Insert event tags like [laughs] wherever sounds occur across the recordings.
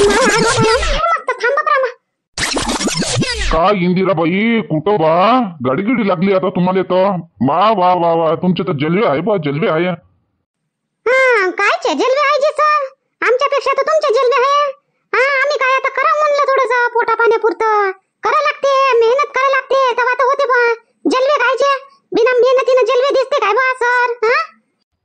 काय बाई कुठं बा गाडी गिडी लागली आता तुम्हाला तर मा वा वा वा तुमचे तर जलवे आहे बा जलवे आहे कायचे जलवे आहे सर आमच्यापेक्षा तर तुमचे जलवे आहे हा आम्ही काय आता करा म्हणलं थोडंसं पोटा पाण्यापुरतं करा लागते मेहनत करा लागते तेव्हा तर होते बा जलवे कायचे बिना मेहनतीनं जलवे दिसते काय बा सर हा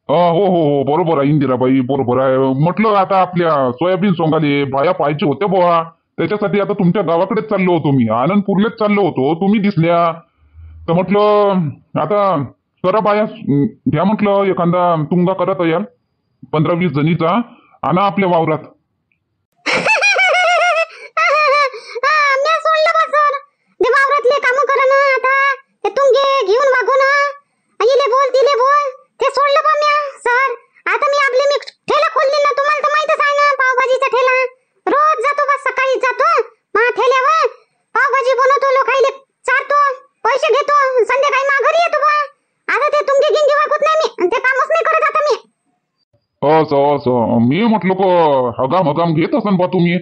हो हो हो बरोबर आहे इंदिराबाई बरोबर आहे म्हटलं आता आपल्या सोयाबीन सोंगाले बाया पाहिजे होत्या बुवा त्याच्यासाठी आता तुमच्या गावाकडेच चाललो होतो मी आनंदपूरलेच चाललो होतो तुम्ही दिसल्या तर म्हटलं आता करा बाया घ्या म्हटलं एखादा तुंगा करत तयार पंधरा वीस जणीचा आणा आपल्या वावरात असं असं मी म्हटलो का हगाम हगाम घेत असन बा तुम्ही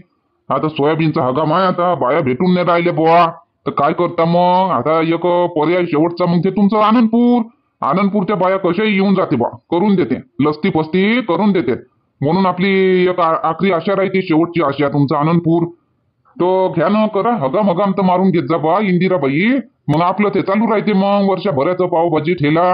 आता सोयाबीनचा हगाम आहे आता बाया भेटून नाही राहिले बुवा तर काय करता मग आता एक पर्याय शेवटचा मग ते तुमचं आनंदपूर आनंदपूरच्या बाया कशाही येऊन जाते बा करून देते लस्ती पस्ती करून देते म्हणून आपली एक आखरी आशा राहते शेवटची आशा तुमचं आनंदपूर तो घ्या न करा हगाम हगाम तर मारून घेत जा बा इंदिराबाई मग आपलं ते चालू राहते मग वर्षभराचं पावभाजी ठेला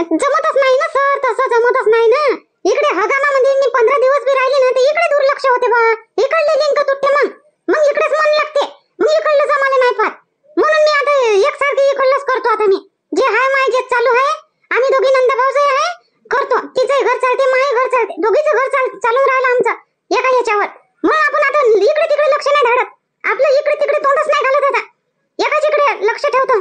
जमतच नाही ना सर तसं जमतच नाही ना इकडे हगामामध्ये मी 15 दिवस बी राहिले ना ते इकडे दुर्लक्ष होते बा इकडले लिंक तुटते मग मग इकडेच मन लागते मग इकडलं जमाले नाही पाहत म्हणून मी आता एक सारखी इकडलंच करतो आता मी जे हाय माय जे चालू आहे आम्ही दोघी नंद भाऊजे आहे करतो तिचे घर चालते माय घर चालते दोघीचं घर चालू चालून राहिलं आमचं एका याच्यावर मग आपण आता इकडे तिकडे लक्ष नाही धाडत आपलं इकडे तिकडे तोंडच नाही घालत आता एकाच इकडे लक्ष ठेवतो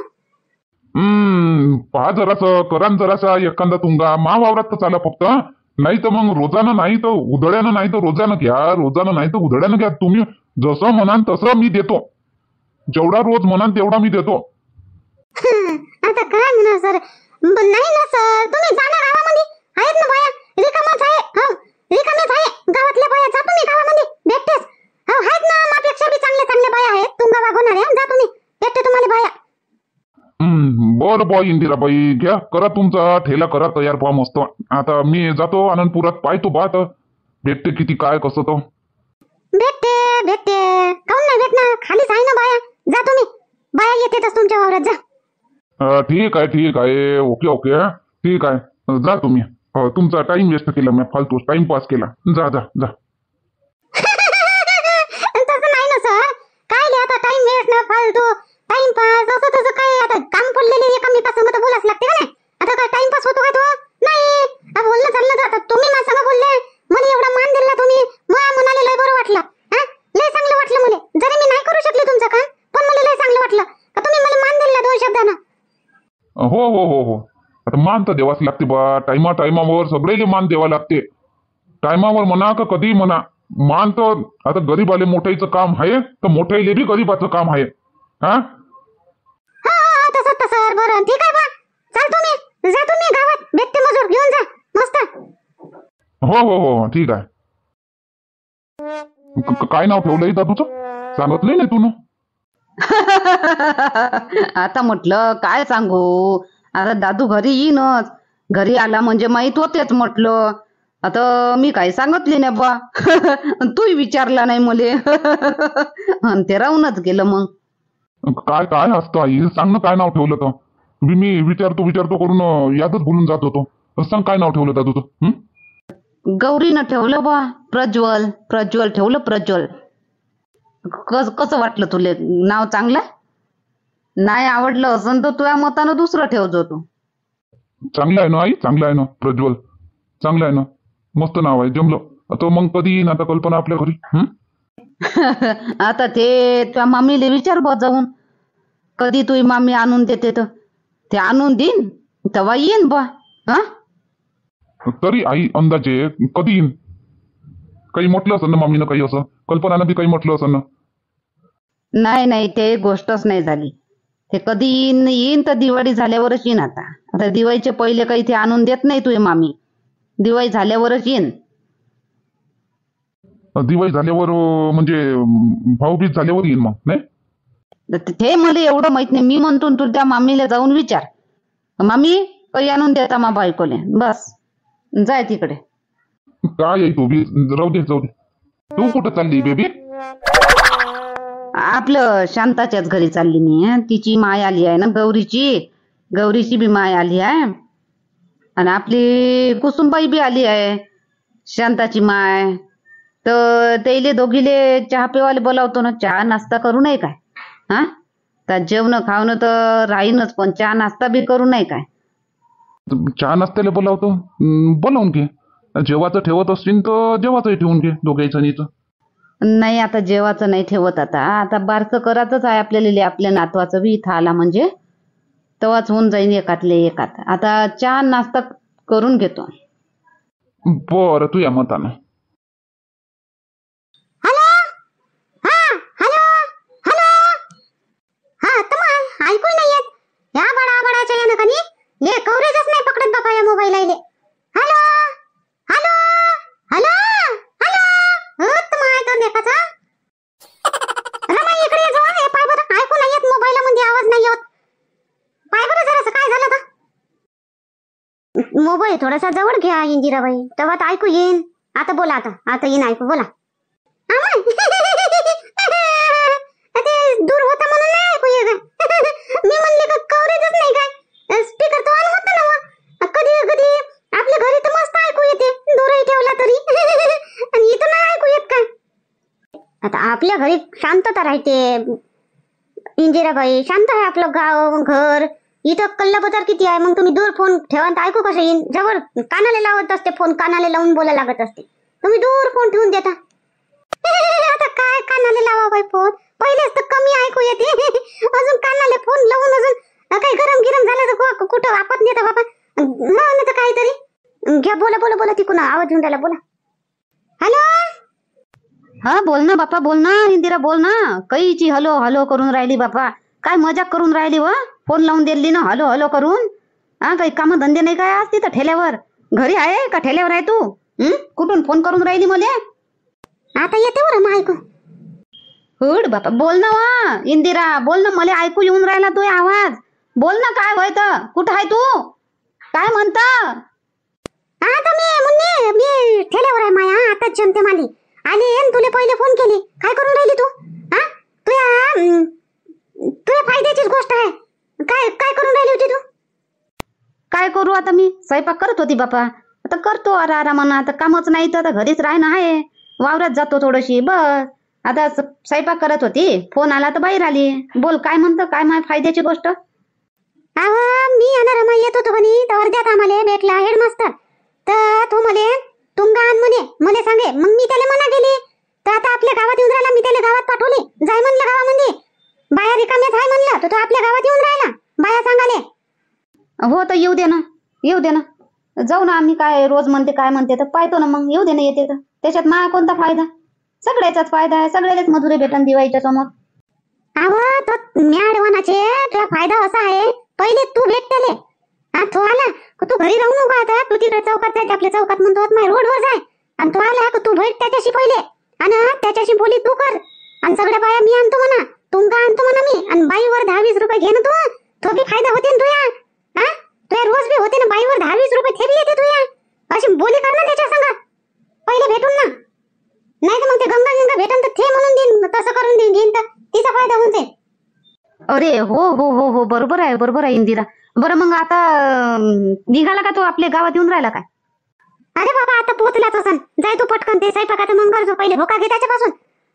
हम्म पहा जरास करा जरासा एखादा तुंगा मा वावरात तर फक्त नाही तर मग रोजानं नाही तर उधळ्यानं नाही तर रोजानं घ्या रोजानं नाही तर उधळ्यानं घ्या तुम्ही जसं म्हणाल तसं मी देतो जेवढा रोज म्हणाल तेवढा मी देतो आता काय म्हणा सर नाही ना सर तुम्ही जाणार गावामध्ये आहेत ना बाया रिकामच आहे हो रिकामच आहे गावातल्या बाया जातो मी गावामध्ये बॉय इंदिरा बाई घ्या करा तुमचा ठेला करा तयार पहा मस्त आता मी जातो आनंदपुरात पाहतो बा तर भेटते किती काय कसं तो भेटते भेटते काऊन नाही भेटणार खाली जाय ना बाया जा तुम्ही बाया येते तुमच्या वावरात जा ठीक आहे ठीक आहे ओके ओके ठीक आहे जा तुम्ही हो, तुमचा टाइम वेस्ट केला मी फालतू पास केला जा जा जा [laughs] ना सर काय फालतू टाइम पास असं तसं काय आता काम पडलेले एका मी पासून तर बोलाच लागते का नाही आता काय टाइम पास होतो का तो नाही आता बोलणं चाललं आता तुम्ही माझ्या सांगा बोलले मला एवढा मान दिला तुम्ही मला मनाला लय बरं वाटलं लय चांगलं वाटलं मला जरी मी नाही करू शकले तुमचं काम पण मला लय चांगलं वाटलं का तुम्ही मला मान दिला दोन शब्दानं हो हो हो हो आता मान तर देवाच लागते बा टायमा टायमावर सगळेले मान देवा लागते टायमावर म्हणा का कधी म्हणा मान तर आता गरीब गरीबाले मोठ्याचं काम आहे तर मोठ्याले बी गरीबाचं काम आहे हा बरं ठीक आहे बा चाल तुम्ही जा तुम्ही गावात भेटते मजूर घेऊन जा मस्त हो हो हो ठीक आहे काय नाव ठेवलंय तुझं सांगितलंय नाही तू [laughs] आता म्हटलं काय सांगू आता दादू घरी येईनच घरी आला म्हणजे माहित होतेच म्हटलं आता मी काय सांगितले ना बा [laughs] तू विचारला नाही मले अन [laughs] ते राहूनच गेलं मग काय काय असतं आई सांग ना काय नाव ठेवलं तर मी मी विचारतो विचारतो करून यादच बोलून जात होतो सांग काय नाव ठेवलं त्या तुझं गौरीनं ठेवलं बा प्रज्वल प्रज्वल ठेवलं प्रज्वल कस कसं वाटलं तुले नाव चांगलं नाही आवडलं असं तर तुझ्या मतानं दुसरं ठेवजो तू चांगलं आहे ना आई चांगलं आहे ना प्रज्वल चांगलं आहे ना मस्त नाव आहे जमलं तो मग कधी येईन आता कल्पना आपल्या घरी [laughs] आता ते तुझ्या मामीले विचार बा जाऊन कधी तुझी मामी आणून देते तर ते आणून देईन तेव्हा येईन बा तरी आई अंदाजे कधी येईन काही म्हटलं असं ना मम्मीनं काही असं कल्पनानं बी काही म्हटलं असं ना नाही नाही ते गोष्टच नाही झाली ते कधी येईन येईन तर दिवाळी झाल्यावरच येईन आता आता दिवाळीचे पहिले काही ते आणून देत नाही तुझी मामी दिवाळी झाल्यावरच येईन दिवाळी झाल्यावर म्हणजे भाऊबीज झाल्यावर येईन मग नाही ते मला एवढं माहित नाही मी म्हणतो तू त्या मामीला जाऊन विचार मामी काही आणून देता मा बायकोले बस जाय तिकडे काय तू दे जाऊ तू कुठं चालली बेबी आपलं शांताच्याच घरी चालली मी तिची माय आली आहे ना गौरीची गौरीची बी माय आली आहे आणि आपली कुसुमबाई बी आली आहे शांताची माय तर त्याले दोघीले चहा पिवाले बोलावतो ना चहा नाश्ता करू नये काय हा आता जेवण खावणं तर राहीनच पण चहा नाश्ता बी करू नाही काय चहा नाश्त्याला बोलावतो बनवून बोलावून घे जेवाचं ठेवत असतील तर जेवाचंही ठेवून घे दोघाही नाही आता जेवाचं नाही ठेवत आता आता बारसं करायचंच आहे आपल्याला आपल्या नातवाचं बी इथं आला म्हणजे तेव्हाच होऊन जाईन एकातले एकात आता चहा नाश्ता करून घेतो बरं तू या मताना होय थोडासा जवळ घ्या इंदिराबाई तेव्हा तर ऐकू येईन आता बोला आता आता येईन ऐकू बोला [laughs] ते दूर होता म्हणून नाही ऐकू ये [laughs] मी म्हणले का कव्हरेजच नाही काय स्पीकर तो ऑन होता ना कधी कधी आपल्या घरी तर मस्त ऐकू येते दूरही ठेवला तरी [laughs] आणि इथं नाही ऐकू येत काय आता आपल्या घरी शांतता राहते इंदिराबाई शांत आहे आपलं गाव घर इथं कल्ला किती आहे मग तुम्ही दूर फोन ठेवा तर ऐकू कसं येईन जवळ कानाला लावत असते फोन कानाला लावून बोला लागत असते तुम्ही दूर फोन ठेवून देता [laughs] आता काय कानाला लावा बाई फोन पहिलेच तर कमी ऐकू येते [laughs] अजून कानाला फोन लावून अजून काही गरम गिरम झालं तर कुठं वापत नाही बाबा ना तर काहीतरी घ्या बोला बोला बोला तिकून आवाज घेऊन राहिला बोला हॅलो हा बोल ना बापा बोल ना इंदिरा बोल ना कैची हलो हलो करून राहिली बापा काय मजाक करून राहिली व फोन लावून दिली ना हलो हलो करून हा काही काम धंदे नाही काय आज तिथं ठेल्यावर घरी आहे का ठेल्यावर आहे तू हम्म कुठून फोन करून राहिली मला आता येते बरं ऐकू हुड बापा बोल ना वा इंदिरा बोल ना मला ऐकू येऊन राहिला तो आवाज बोल ना काय होय तर कुठं आहे तू काय म्हणत आता मी मुन्ने मी ठेल्यावर आहे माया आता जमते माली आली तुले पहिले फोन केले काय करून राहिली तू हा तुया तुला फायद्याचीच गोष्ट आहे काय काय करून राहिली होती तू काय करू आता मी स्वयंपाक करत होती बापा आता करतो अरा आरामानं आता कामच नाही तर आता घरीच ना आहे वावरात जातो थोडशी बस आता स्वयंपाक करत होती फोन आला तर बाहेर आली बोल काय म्हणतो काय माय फायद्याची गोष्ट अहो मी अनारामा येत होतो म्हणे तर अर्ध्यात आम्हाला भेटला हेडमास्टर तर तू मले तुंगा आण म्हणे मला सांगे मग मी त्याला मना केली तर आता आपल्या गावात येऊन राहिला मी त्याला गावात पाठवले जाय म्हणलं गावामध्ये बाया रिकामेच आहे म्हणलं तर तो आपल्या गावात येऊन राहिला बाया सांगाले हो तर येऊ दे ना येऊ दे ना जाऊ ना आम्ही काय रोज म्हणते काय म्हणते तर पाहतो ना मग येऊ दे ना येते तर त्याच्यात मा कोणता फायदा सगळ्याचाच फायदा आहे सगळ्यालाच मजुरे भेटन दिवाळीच्या समोर अहो तो म्याडवानाचे तुला फायदा असा आहे पहिले तू भेटतेले हा तो आला तू घरी राहू नको आता तू तिकडे चौकात जाय आपल्या चौकात म्हणतो माय रोडवर जाय आणि तो आला तू भेट त्याच्याशी पहिले आणि त्याच्याशी बोली तू कर आणि सगळ्या बाया मी आणतो म्हणा तुमका आणतो म्हणा मी आणि बाईवर दहा वीस रुपये घे ना तू तो बी फायदा होते ना तुया हा तुया रोज बी होते ना बाईवर दहा वीस रुपये ठेवी येते तुया अशी बोली कर ना त्याच्या संग पहिले भेटून ना नाही तर मग ते गंगा गंगा भेटून तर थे म्हणून देईन तसं करून देईन घेईन तर तिचा फायदा होऊन जाईल अरे हो हो हो हो बरोबर आहे बरोबर आहे इंदिरा बरं मग आता निघाला का तो आपल्या गावात येऊन राहिला काय अरे बाबा आता पोहोचलाच असन जाय तू पटकन ते स्वयंपाकाचं मंगळ जो पहिले भोका घे त्याच्यापासून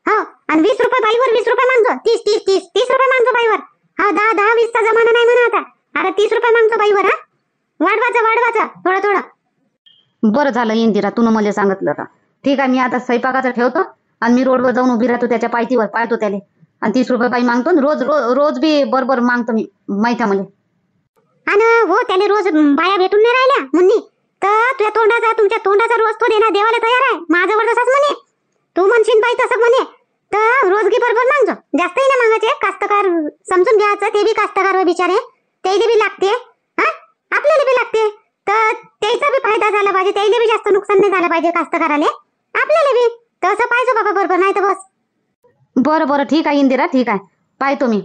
हो आणि वीस रुपये बाईवर वीस रुपये मागजो तीस तीस तीस तीस रुपये मांगतो बाईवर हा दहा दहा वीसचा जमाना नाही म्हणा आता अरे तीस रुपये मांगतो बाईवर हा वाढवाचा वाढवाचा थोडं थोडं बरं झालं इंदिरा तू मला सांगितलं का ठीक आहे मी आता स्वयंपाकाचं ठेवतो आणि मी रोडवर जाऊन उभी राहतो त्याच्या पायतीवर पाळतो त्याला आणि तीस रुपये बाई मागतो रोज रोज बी बरोबर मागतो मी माहिती आहे मला आणि हो त्याने रोज बाया भेटून नाही राहिल्या मुन्नी तर तुझ्या तोंडाचा तुमच्या तोंडाचा रोज तो देणार देवाला तयार आहे माझ्यावर तसाच म्हणे तू म्हणशील बाई तसं म्हणे तर रोजगी बरोबर मांग जास्तही ना मागायचे कास्तकार समजून घ्यायचं ते बी कास्तकार बिचारे ते बी लागते हा आपल्याला बी लागते तर त्याचा बी फायदा झाला पाहिजे त्याला बी जास्त नुकसान नाही झालं पाहिजे कास्तकाराले आपल्याला बी तसं पाहिजे बाबा बरोबर नाही तर बस बरं बरं ठीक आहे इंदिरा ठीक आहे पाहतो मी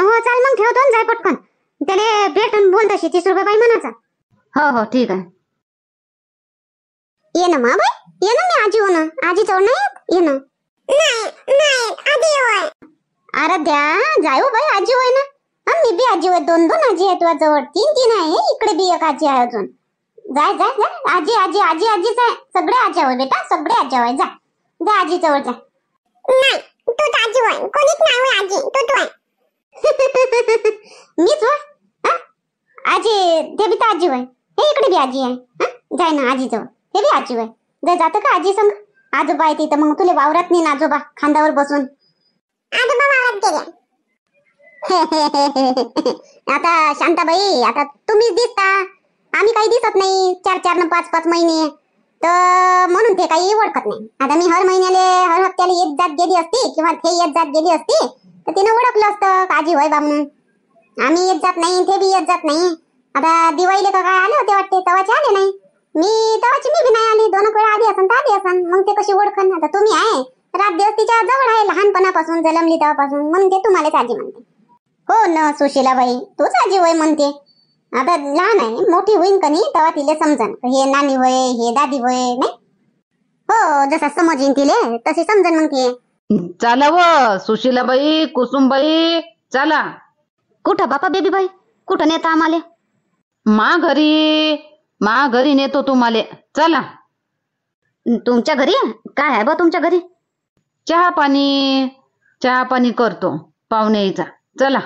हो चाल मग ठेवतो जाय पटकन त्याने भेटून बोल तशी तीस रुपये बाई म्हणायचा हो हो ठीक आहे ये ना मा बाई ये ना मी आजी ना आजी जवळ नाही ये ना नाही नाही आधी अरे आराध्या जाऊ बाई आजी होय ना हा मी बी आजी होय दोन दोन आजी आहे तुझ्या जवळ तीन तीन आहे इकडे बी एक आजी आहे अजून जाय जाय जाय आजी आजी आजी आजीच आहे सगळे आजी होय बेटा सगळे आजी होय जा जा आजी जवळ जा नाही तू तर आजी होय कोणीच नाही होय आजी तू तू आहे मीच होय हा? आजी ते बी तर आजी हे इकडे बी आजी आहे हा? जाय ना आजी जवळ हे बी आजी होय जर जात का आजी संग आजोबा आहे तिथं मग तुला वावरात नाही आजोबा खांद्यावर बसून बाबा [laughs] आता शांताबाई आता तुम्हीच दिसता आम्ही काही दिसत नाही चार चार न पाच पाच महिने तर म्हणून ते काही ओळखत नाही आता मी हर महिन्याले हर हप्त्याला येत जात गेली असती किंवा ते येत जात गेली असती तर तिनं ओळखलं असतं आजी होय बाब आम्ही येत जात नाही ते बी येत जात नाही आता दिवाळीला का काय आले होते वाटते तवाचे आले नाही मी तेव्हाची मी नाही आली दोन वेळा आधी असन तर आधी असन मग ते कशी ओळखन आता तुम्ही आहे रात दिवस तिच्या जवळ आहे लहानपणापासून जलमली तेव्हापासून म्हणते तुम्हाला आजी म्हणते हो न बाई तूच आजी होय म्हणते आता लहान आहे मोठी होईन का नाही तेव्हा तिला समजन हे नानी वय हे दादी वय नाही हो जसा समजेन तिले तसे समजन म्हणते चला व सुशीलाबाई कुसुमबाई चला कुठं बापा बाई कुठं नेता आम्हाला मा घरी मा घरी नेतो तुम्हाला चला तुमच्या घरी काय आहे बा तुमच्या घरी चहा पाणी चहा पाणी करतो पाहुण्याचा चला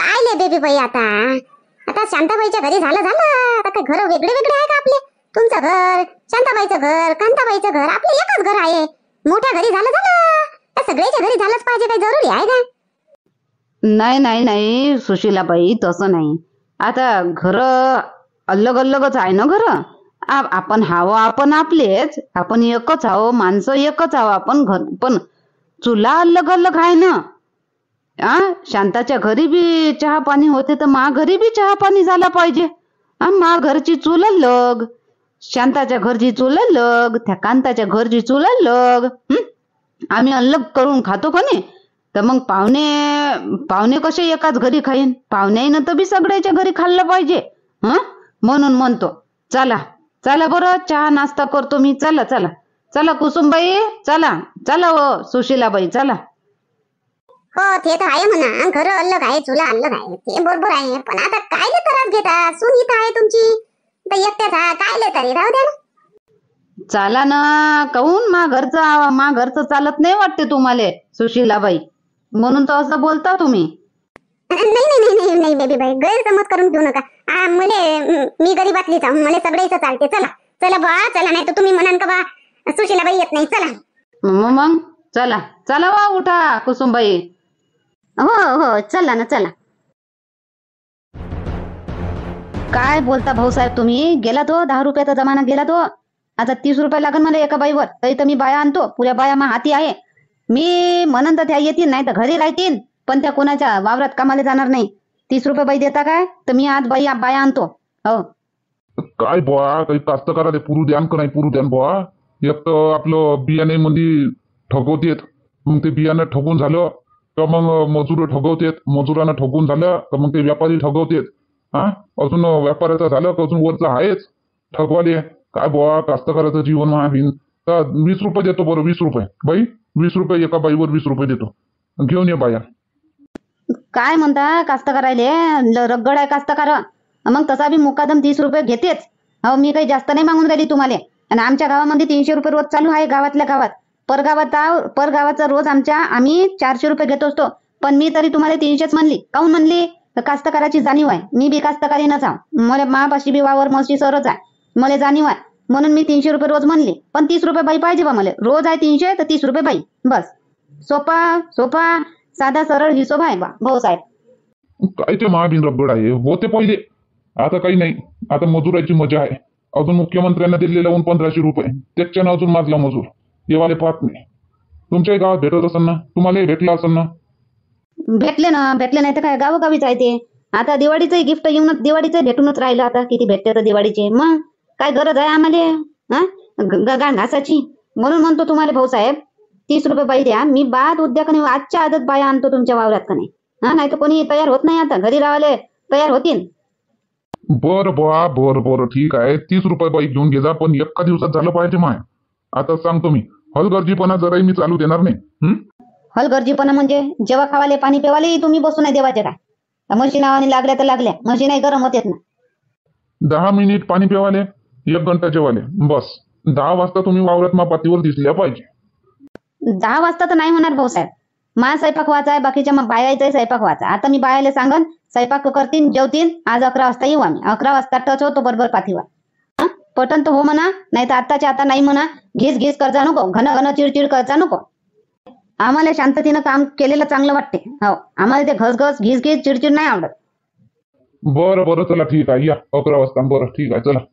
काय ले बेबी बाई आता आता शांताबाईच्या घरी झालं झालं आता काय घर वेगळे वेगळे आहे का आपले तुमचं घर शांताबाईचं घर कांताबाईचं घर आपले एकच घर आहे मोठ्या घरी झालं झालं सगळ्याच्या घरी झालंच पाहिजे काही जरुरी आहे का नाही नाही नाही सुशीलाबाई तसं नाही आता घर अलग अलगच आहे ना घर आपण हावं आपण आपलेच आपण एकच आहो माणसं एकच आहो आपण घर पण चुला अलग अलग आहे ना आ शांताच्या घरी बी चहा पाणी होते तर मा घरी बी चहा पाणी झाला पाहिजे मा घरची चूल अलग शांताच्या घरची चूल अलग त्या कांताच्या घरची चूल अलग आम्ही अलग करून खातो कोणी तर मग पाहुणे पाहुणे कसे एकाच घरी खाईन येईन तर बी सगळ्याच्या घरी खाल्लं पाहिजे हं म्हणून म्हणतो चला चला बरं चहा नाश्ता करतो मी चला चला चला कुसुमबाई चला चला हो सुशीलाबाई चला हो ते तर आहे म्हणा घर अलग आहे चुला अलग आहे ते बरोबर आहे पण आता काय ले घेता सून इथं आहे तुमची काय ले तरी राहू द्या ना चाला ना काऊन मा घरचं मा घरच चालत नाही वाटते तुम्हाला सुशीलाबाई म्हणून तो असं बोलता तुम्ही नाही नाही नाही नाही बेबी बाई गैरसमज करून घेऊ नका हा मुले मी गरीबातलीच मला सगळे इथं चालते चला चला बा चला नाही तर तुम्ही म्हणाल का बा बाई येत नाही चला मग चला चला वा उठा कुसुमबाई हो हो चला ना चला काय बोलता भाऊसाहेब तुम्ही गेला तो दहा रुपयाचा जमाना गेला तो आता तीस रुपये लागेल मला एका बाईवर तरी तर मी बाया आणतो पुऱ्या बाया मा हाती आहे मी म्हणन तर त्या येतील नाही तर घरी राहतील पण त्या कोणाच्या वावरात कामाला जाणार नाही तीस रुपये बाई देता काय तर मी आज बाई बाया आणतो हो काय बुवा काही कास्तकाराले पुरू द्यान का नाही पुरु द्यान बुवा एक तर आपलं बियाणे मध्ये ठगवतेत मग ते बियाणे ठगून झालं तर मग मजूर ठगवतेत मजुरांना ठगून झालं तर मग ते व्यापारी ठगवतेत हा अजून व्यापाऱ्याचं झालं का अजून वरचं आहेच ठगवाले काय बुवा कास्तकाराचं जीवन महाबीन तर वीस रुपये देतो बरं वीस रुपये बाई वीस रुपये एका बाईवर वीस रुपये देतो घेऊन ये बाया काय म्हणता कास्तकाराले रगड आहे कास्तकार मग तसा बी मुकादम तीस रुपये घेतेच अहो मी काही जास्त नाही मागून राहिली तुम्हाला आणि आमच्या गावामध्ये तीनशे रुपये रोज चालू आहे गावातल्या गावात परगावात परगावाचा रोज आमच्या आम्ही चारशे रुपये घेत असतो पण मी तरी तुम्हाला तीनशेच म्हणली काहून म्हणली कास्तकाराची जाणीव आहे मी बी न जाऊ मला मापाशी बी वावर मस्ती सरच आहे मला जाणीव आहे म्हणून मी तीनशे रुपये रोज म्हणली पण तीस रुपये बाई पाहिजे बा मला रोज आहे तीनशे तर तीस रुपये बाई बस सोपा सोपा साधा सरळ हिशोब आहे बा साहेब काय ते महाबीन रबड आहे होते पहिले आता काही नाही आता मजुराची मजा आहे अजून मुख्यमंत्र्यांना दिलेले ऊन पंधराशे रुपये त्याच्यानं अजून माझला मजूर येवाले पाहत नाही तुमच्याही गावात भेटत असेल ना तुम्हालाही भेटलं असन ना भेटले ना भेटले नाही तर काय गावोगावीच आहे ते आता दिवाळीचं गिफ्ट येऊनच दिवाळीचं भेटूनच राहिलं आता किती भेटते तर दिवाळीचे मग काय गरज आहे आम्हाला हा घासाची म्हणून म्हणतो तुम्हाला साहेब तीस रुपये बाई द्या मी बाद उद्या का आजच्या आदत बाया आणतो तुमच्या वावरात का नाही हा नाही तर कोणी तयार होत नाही आता घरी राहले तयार होतील बर बा बर बर ठीक आहे तीस रुपये बाई घेऊन घे जा पण एका दिवसात झालं पाहिजे माय आता सांगतो मी हलगर्जीपणा जराही मी चालू देणार नाही हलगर्जीपणा म्हणजे जेव्हा खावाले पाणी पिवाले तुम्ही बसून नाही देवाचे का मशीन आवाने लागल्या तर लागल्या मशीन नाही गरम होत ना दहा मिनिट पाणी पिवाले एक घंटा जेवाले बस दहा वाजता तुम्ही वावरात मा पातीवर दिसल्या पाहिजे दहा वाजता तर नाही होणार भाऊसाहेब माझा स्वयंपाक व्हायचा बाकीच्या मग बायाचा स्वयंपाक व्हायचा आता मी बायाला सांगन स्वयंपाक करतीन जेवतीन आज अकरा वाजता येऊ आम्ही अकरा वाजता टच होतो बरोबर पाठीवा पटन तर हो म्हणा नाही तर आताच्या आता नाही म्हणा घीस घीस करजा नको घन घन चिडचिड करजा नको आम्हाला शांततेनं काम केलेलं चांगलं वाटते हो आम्हाला ते घसघस घीस घीस चिडचिड नाही आवडत बरं बरं चला ठीक आहे या अकरा वाजता बरं ठीक आहे चला